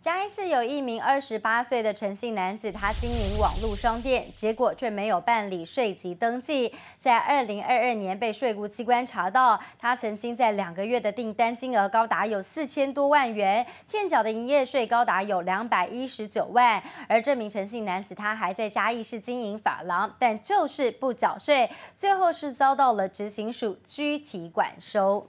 嘉义市有一名二十八岁的陈姓男子，他经营网络商店，结果却没有办理税籍登记。在二零二二年被税务机关查到，他曾经在两个月的订单金额高达有四千多万元，欠缴的营业税高达有两百一十九万。而这名陈姓男子，他还在嘉义市经营法郎，但就是不缴税，最后是遭到了执行署拘提管收。